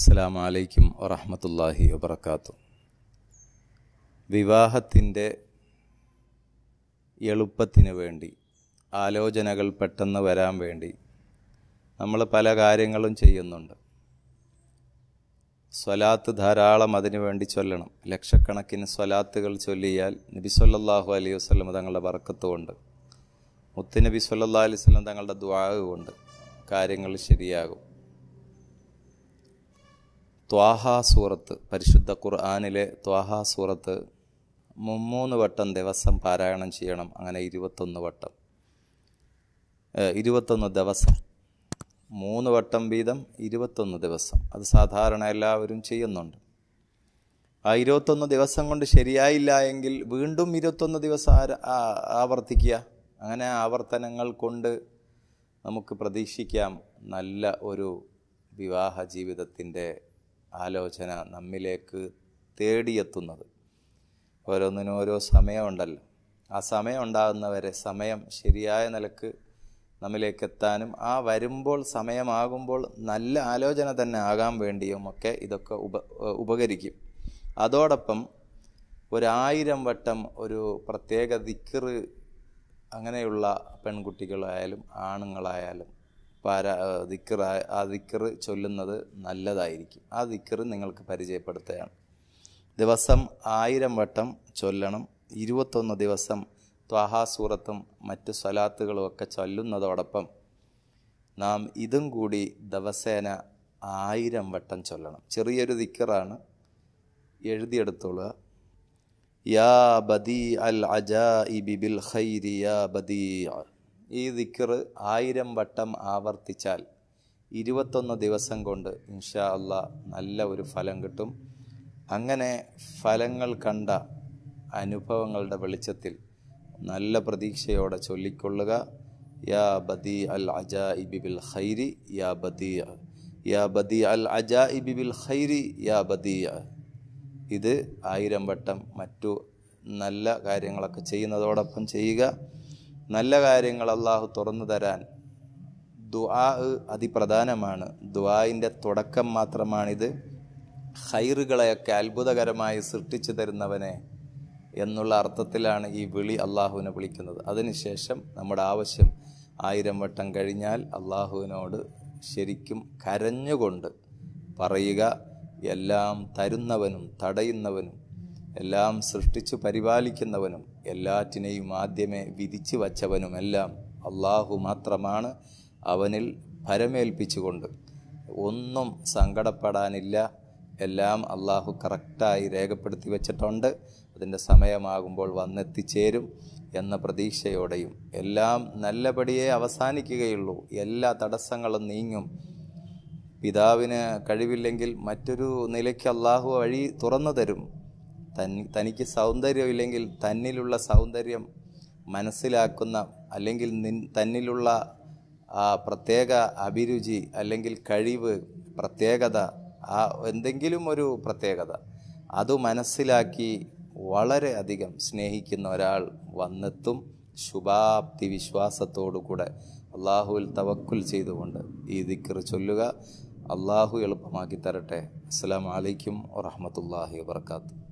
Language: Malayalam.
അസ്സാം വലൈക്കും വറഹമത്തല്ലാഹി വബർക്കാത്തു വിവാഹത്തിൻ്റെ എളുപ്പത്തിന് വേണ്ടി ആലോചനകൾ പെട്ടെന്ന് വരാൻ വേണ്ടി നമ്മൾ പല കാര്യങ്ങളും ചെയ്യുന്നുണ്ട് സ്വലാത്ത് ധാരാളം അതിനു വേണ്ടി ചൊല്ലണം ലക്ഷക്കണക്കിന് സ്വലാത്തുകൾ ചൊല്ലിയാൽ നബി സല്ലാഹു അലൈഹി വസ്ലം തങ്ങളുടെ വറക്കത്തുകൊണ്ട് നബി സല്ലാ അലൈഹി വസ്ലം തങ്ങളുടെ ദ്വാഗ് കൊണ്ട് കാര്യങ്ങൾ ശരിയാകും ത്വാഹ സൂറത്ത് പരിശുദ്ധ ഖുർആാനിലെ ത്വാഹ സൂറത്ത് മുമ്മൂന്ന് വട്ടം ദിവസം പാരായണം ചെയ്യണം അങ്ങനെ ഇരുപത്തൊന്ന് വട്ടം ഇരുപത്തൊന്ന് ദിവസം മൂന്ന് വട്ടം വീതം ഇരുപത്തൊന്ന് ദിവസം അത് സാധാരണ എല്ലാവരും ചെയ്യുന്നുണ്ട് ആ ഇരുപത്തൊന്ന് ദിവസം കൊണ്ട് ശരിയായില്ല എങ്കിൽ വീണ്ടും ഇരുപത്തൊന്ന് ദിവസം ആവർത്തിക്കുക അങ്ങനെ ആവർത്തനങ്ങൾ കൊണ്ട് നമുക്ക് പ്രതീക്ഷിക്കാം നല്ല ഒരു വിവാഹ ജീവിതത്തിൻ്റെ ആലോചന നമ്മിലേക്ക് തേടിയെത്തുന്നത് ഓരോന്നിനും ഓരോ സമയമുണ്ടല്ലോ ആ സമയം ഉണ്ടാകുന്നവരെ സമയം ശരിയായ നിലക്ക് നമ്മിലേക്ക് എത്താനും ആ വരുമ്പോൾ സമയമാകുമ്പോൾ നല്ല ആലോചന തന്നെ ആകാൻ വേണ്ടിയും ഒക്കെ ഇതൊക്കെ ഉപ ഉപകരിക്കും അതോടൊപ്പം ഒരായിരം വട്ടം ഒരു പ്രത്യേക ദിക്കറ് അങ്ങനെയുള്ള പെൺകുട്ടികളായാലും ആണുങ്ങളായാലും പാരാ ദിക്കർ ആ ദിക്കർ ചൊല്ലുന്നത് നല്ലതായിരിക്കും ആ ദിക്കർ നിങ്ങൾക്ക് പരിചയപ്പെടുത്തുകയാണ് ദിവസം ആയിരം വട്ടം ചൊല്ലണം ഇരുപത്തൊന്ന് ദിവസം ത്വാഹാസൂറത്തും മറ്റ് സ്വലാത്തുകളും ഒക്കെ ചൊല്ലുന്നതോടൊപ്പം നാം ഇതും കൂടി ദിവസേന ആയിരം വട്ടം ചൊല്ലണം ചെറിയൊരു ദിക്കറാണ് എഴുതിയെടുത്തോളുക യാ ബദി അൽ അജാ ഇബിബിൽ ഖൈരി യാ ബദി ബദീ ഈ ദിക്കറ് ആയിരം വട്ടം ആവർത്തിച്ചാൽ ഇരുപത്തൊന്ന് ദിവസം കൊണ്ട് ഇൻഷാ അല്ല നല്ല ഒരു ഫലം കിട്ടും അങ്ങനെ ഫലങ്ങൾ കണ്ട അനുഭവങ്ങളുടെ വെളിച്ചത്തിൽ നല്ല പ്രതീക്ഷയോടെ ചൊല്ലിക്കൊള്ളുക യാ ബദി അൽ അജാ ഇബിബിൽ ഖൈരി യാ ബദി യാ ബദി അൽ അജാ ഇബിബിൽ ഖൈരി യാ ബദി ഇത് ആയിരം വട്ടം മറ്റു നല്ല കാര്യങ്ങളൊക്കെ ചെയ്യുന്നതോടൊപ്പം ചെയ്യുക നല്ല കാര്യങ്ങൾ അള്ളാഹു തുറന്നു തരാൻ ദുആ അതിപ്രധാനമാണ് ദുആയിൻ്റെ തുടക്കം മാത്രമാണിത് ഹൈറുകളെയൊക്കെ അത്ഭുതകരമായി സൃഷ്ടിച്ചു തരുന്നവനെ എന്നുള്ള അർത്ഥത്തിലാണ് ഈ വിളി അള്ളാഹുവിനെ വിളിക്കുന്നത് അതിനുശേഷം നമ്മുടെ ആവശ്യം ആയിരം വട്ടം കഴിഞ്ഞാൽ അള്ളാഹുവിനോട് ശരിക്കും കരഞ്ഞുകൊണ്ട് പറയുക എല്ലാം തരുന്നവനും തടയുന്നവനും എല്ലാം സൃഷ്ടിച്ചു പരിപാലിക്കുന്നവനും എല്ലാറ്റിനെയും ആദ്യമേ വിധിച്ചു വച്ചവനുമെല്ലാം അള്ളാഹു മാത്രമാണ് അവനിൽ ഭരമേൽപ്പിച്ചുകൊണ്ട് ഒന്നും സങ്കടപ്പെടാനില്ല എല്ലാം അള്ളാഹു കറക്റ്റായി രേഖപ്പെടുത്തി വച്ചിട്ടുണ്ട് അതിൻ്റെ സമയമാകുമ്പോൾ വന്നെത്തിച്ചേരും എന്ന പ്രതീക്ഷയോടെയും എല്ലാം നല്ലപടിയെ അവസാനിക്കുകയുള്ളൂ എല്ലാ തടസ്സങ്ങളും നീങ്ങും പിതാവിന് കഴിവില്ലെങ്കിൽ മറ്റൊരു നിലയ്ക്ക് അള്ളാഹു വഴി തുറന്നു തരും തനി തനിക്ക് സൗന്ദര്യമില്ലെങ്കിൽ തന്നിലുള്ള സൗന്ദര്യം മനസ്സിലാക്കുന്ന അല്ലെങ്കിൽ നിൻ തന്നിലുള്ള പ്രത്യേക അഭിരുചി അല്ലെങ്കിൽ കഴിവ് പ്രത്യേകത ആ എന്തെങ്കിലും ഒരു പ്രത്യേകത അത് മനസ്സിലാക്കി വളരെ അധികം സ്നേഹിക്കുന്ന ഒരാൾ വന്നെത്തും ശുഭാപ്തി വിശ്വാസത്തോടുകൂടെ അള്ളാഹുവിൽ തവക്കുൽ ചെയ്തുകൊണ്ട് ഈ ദിക്കർ ചൊല്ലുക അള്ളാഹു എളുപ്പമാക്കി തരട്ടെ അസ്സാം വലൈക്കും വറഹമത്തല്ലാഹി വർക്കാത്തു